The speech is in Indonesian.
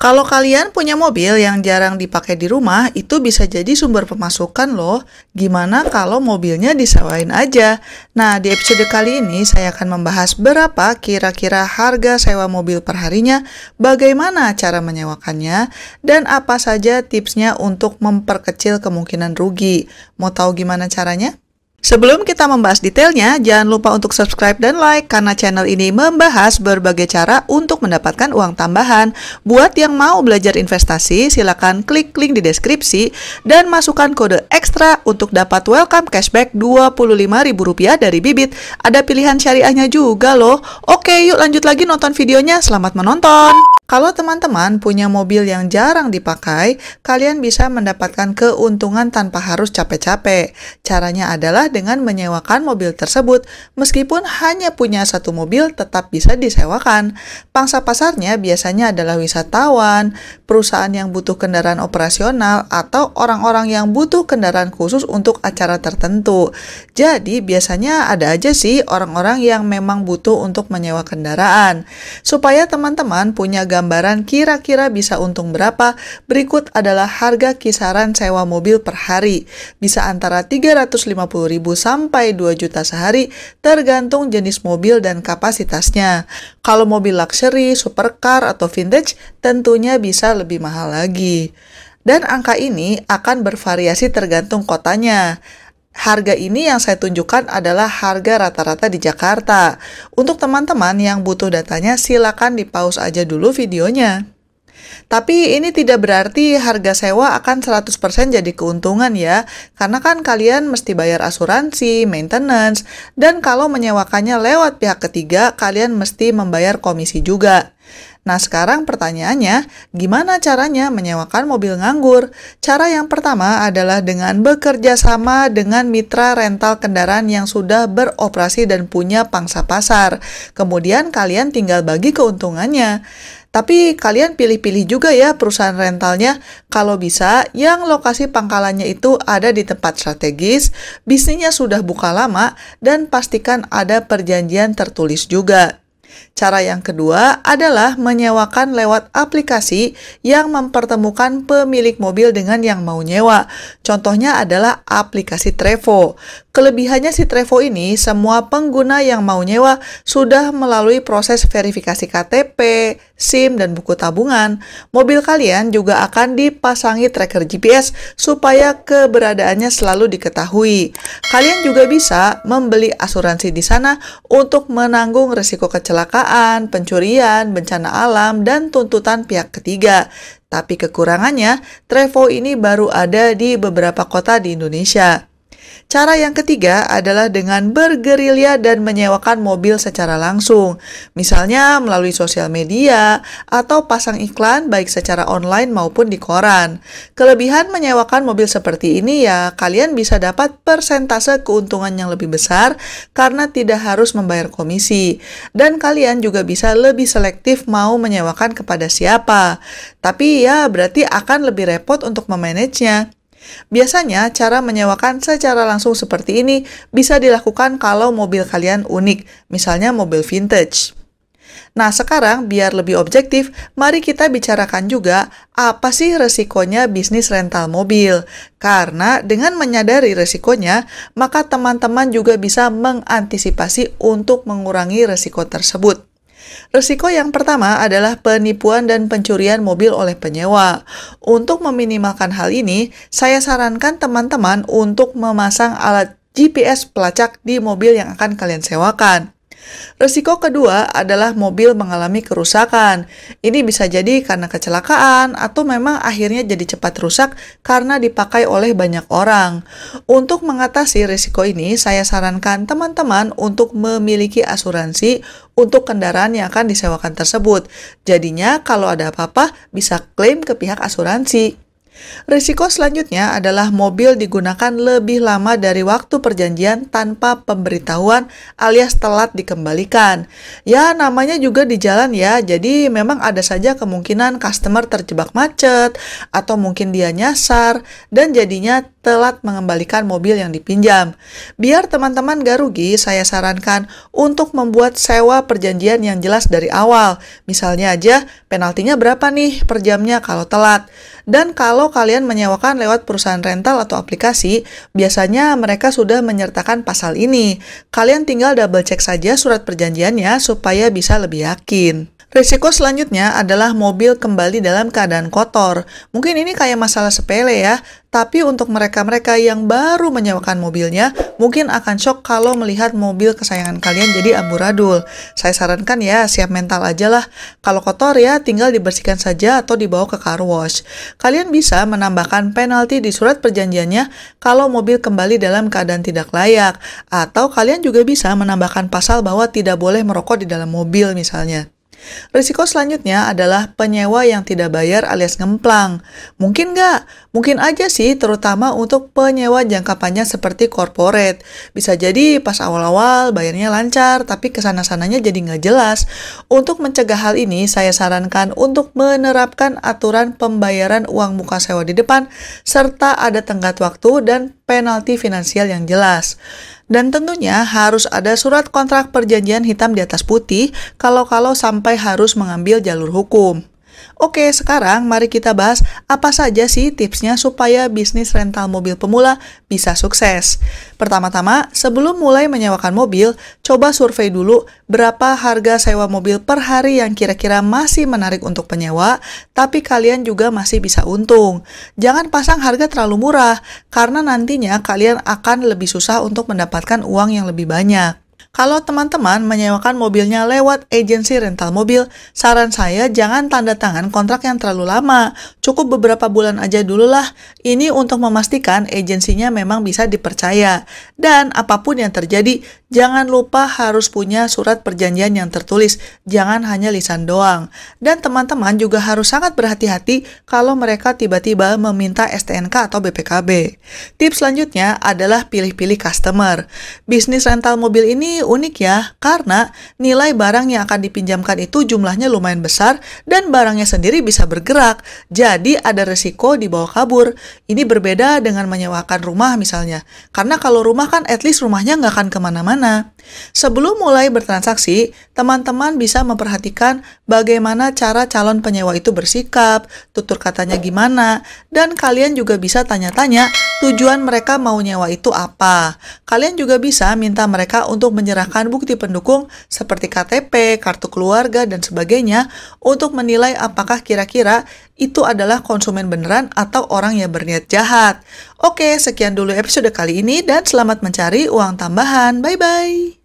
Kalau kalian punya mobil yang jarang dipakai di rumah, itu bisa jadi sumber pemasukan loh. Gimana kalau mobilnya disewain aja? Nah, di episode kali ini saya akan membahas berapa kira-kira harga sewa mobil perharinya, bagaimana cara menyewakannya, dan apa saja tipsnya untuk memperkecil kemungkinan rugi. Mau tahu gimana caranya? Sebelum kita membahas detailnya, jangan lupa untuk subscribe dan like karena channel ini membahas berbagai cara untuk mendapatkan uang tambahan. Buat yang mau belajar investasi, silakan klik link di deskripsi dan masukkan kode ekstra untuk dapat welcome cashback Rp25.000 dari Bibit. Ada pilihan syariahnya juga loh. Oke, yuk lanjut lagi nonton videonya. Selamat menonton. Kalau teman-teman punya mobil yang jarang dipakai, kalian bisa mendapatkan keuntungan tanpa harus capek-capek. Caranya adalah dengan menyewakan mobil tersebut. Meskipun hanya punya satu mobil, tetap bisa disewakan. Pangsa pasarnya biasanya adalah wisatawan, perusahaan yang butuh kendaraan operasional, atau orang-orang yang butuh kendaraan khusus untuk acara tertentu. Jadi, biasanya ada aja sih orang-orang yang memang butuh untuk menyewa kendaraan. Supaya teman-teman punya gambaran kira-kira bisa untung berapa, berikut adalah harga kisaran sewa mobil per hari. Bisa antara 350.000 sampai 2 juta sehari tergantung jenis mobil dan kapasitasnya. Kalau mobil luxury, supercar, atau vintage tentunya bisa lebih mahal lagi. Dan angka ini akan bervariasi tergantung kotanya. Harga ini yang saya tunjukkan adalah harga rata-rata di Jakarta. Untuk teman-teman yang butuh datanya, silakan di pause aja dulu videonya. Tapi ini tidak berarti harga sewa akan 100% jadi keuntungan ya, karena kan kalian mesti bayar asuransi, maintenance, dan kalau menyewakannya lewat pihak ketiga, kalian mesti membayar komisi juga. Nah, sekarang pertanyaannya, gimana caranya menyewakan mobil nganggur? Cara yang pertama adalah dengan bekerja sama dengan mitra rental kendaraan yang sudah beroperasi dan punya pangsa pasar. Kemudian kalian tinggal bagi keuntungannya. Tapi kalian pilih-pilih juga ya perusahaan rentalnya. Kalau bisa, yang lokasi pangkalannya itu ada di tempat strategis, bisnisnya sudah buka lama, dan pastikan ada perjanjian tertulis juga. Cara yang kedua adalah menyewakan lewat aplikasi yang mempertemukan pemilik mobil dengan yang mau nyewa. Contohnya adalah aplikasi Trevo. Kelebihannya si Trevo ini, semua pengguna yang mau nyewa sudah melalui proses verifikasi KTP, SIM, dan buku tabungan. Mobil kalian juga akan dipasangi tracker GPS supaya keberadaannya selalu diketahui. Kalian juga bisa membeli asuransi di sana untuk menanggung resiko kecelakaan kecelakaan, pencurian, bencana alam, dan tuntutan pihak ketiga. Tapi kekurangannya, Trevo ini baru ada di beberapa kota di Indonesia. Cara yang ketiga adalah dengan bergerilya dan menyewakan mobil secara langsung, misalnya melalui sosial media atau pasang iklan baik secara online maupun di koran. Kelebihan menyewakan mobil seperti ini ya, kalian bisa dapat persentase keuntungan yang lebih besar karena tidak harus membayar komisi. Dan kalian juga bisa lebih selektif mau menyewakan kepada siapa. Tapi ya berarti akan lebih repot untuk memanagenya. Biasanya, cara menyewakan secara langsung seperti ini bisa dilakukan kalau mobil kalian unik, misalnya mobil vintage. Nah, sekarang biar lebih objektif, mari kita bicarakan juga apa sih resikonya bisnis rental mobil. Karena dengan menyadari resikonya, maka teman-teman juga bisa mengantisipasi untuk mengurangi resiko tersebut. Resiko yang pertama adalah penipuan dan pencurian mobil oleh penyewa. Untuk meminimalkan hal ini, saya sarankan teman-teman untuk memasang alat GPS pelacak di mobil yang akan kalian sewakan. Resiko kedua adalah mobil mengalami kerusakan. Ini bisa jadi karena kecelakaan atau memang akhirnya jadi cepat rusak karena dipakai oleh banyak orang. Untuk mengatasi risiko ini, saya sarankan teman-teman untuk memiliki asuransi untuk kendaraan yang akan disewakan tersebut. Jadinya kalau ada apa-apa bisa klaim ke pihak asuransi. Risiko selanjutnya adalah mobil digunakan lebih lama dari waktu perjanjian tanpa pemberitahuan alias telat dikembalikan. Ya, namanya juga di jalan ya, jadi memang ada saja kemungkinan customer terjebak macet atau mungkin dia nyasar dan jadinya telat mengembalikan mobil yang dipinjam. Biar teman-teman gak rugi, saya sarankan untuk membuat sewa perjanjian yang jelas dari awal. Misalnya aja, penaltinya berapa nih per jamnya kalau telat. Dan kalau kalian menyewakan lewat perusahaan rental atau aplikasi, biasanya mereka sudah menyertakan pasal ini. Kalian tinggal double check saja surat perjanjiannya supaya bisa lebih yakin. Risiko selanjutnya adalah mobil kembali dalam keadaan kotor. Mungkin ini kayak masalah sepele ya, tapi untuk mereka-mereka yang baru menyewakan mobilnya, mungkin akan shock kalau melihat mobil kesayangan kalian jadi amburadul. Saya sarankan ya, siap mental aja lah. Kalau kotor ya, tinggal dibersihkan saja atau dibawa ke car wash. Kalian bisa menambahkan penalti di surat perjanjiannya kalau mobil kembali dalam keadaan tidak layak. Atau kalian juga bisa menambahkan pasal bahwa tidak boleh merokok di dalam mobil misalnya. Risiko selanjutnya adalah penyewa yang tidak bayar alias ngemplang. Mungkin nggak? Mungkin aja sih, terutama untuk penyewa jangka panjang seperti corporate. Bisa jadi pas awal-awal bayarnya lancar, tapi kesana-sananya jadi nggak jelas. Untuk mencegah hal ini, saya sarankan untuk menerapkan aturan pembayaran uang muka sewa di depan, serta ada tenggat waktu dan penalti finansial yang jelas. Dan tentunya harus ada surat kontrak perjanjian hitam di atas putih kalau-kalau sampai harus mengambil jalur hukum. Oke, sekarang mari kita bahas apa saja sih tipsnya supaya bisnis rental mobil pemula bisa sukses. Pertama-tama, sebelum mulai menyewakan mobil, coba survei dulu berapa harga sewa mobil per hari yang kira-kira masih menarik untuk penyewa, tapi kalian juga masih bisa untung. Jangan pasang harga terlalu murah, karena nantinya kalian akan lebih susah untuk mendapatkan uang yang lebih banyak. Kalau teman-teman menyewakan mobilnya lewat agensi rental mobil, saran saya jangan tanda tangan kontrak yang terlalu lama. Cukup beberapa bulan aja dulu lah. Ini untuk memastikan agensinya memang bisa dipercaya. Dan apapun yang terjadi, jangan lupa harus punya surat perjanjian yang tertulis. Jangan hanya lisan doang. Dan teman-teman juga harus sangat berhati-hati kalau mereka tiba-tiba meminta STNK atau BPKB. Tips selanjutnya adalah pilih-pilih customer. Bisnis rental mobil ini unik ya, karena nilai barang yang akan dipinjamkan itu jumlahnya lumayan besar dan barangnya sendiri bisa bergerak. Jadi ada resiko dibawa kabur. Ini berbeda dengan menyewakan rumah misalnya. Karena kalau rumah kan at least rumahnya nggak akan kemana-mana. Sebelum mulai bertransaksi, teman-teman bisa memperhatikan bagaimana cara calon penyewa itu bersikap, tutur katanya gimana, dan kalian juga bisa tanya-tanya tujuan mereka mau nyewa itu apa. Kalian juga bisa minta mereka untuk menjelaskan menyerahkan bukti pendukung seperti KTP, kartu keluarga, dan sebagainya untuk menilai apakah kira-kira itu adalah konsumen beneran atau orang yang berniat jahat. Oke, sekian dulu episode kali ini dan selamat mencari uang tambahan. Bye-bye.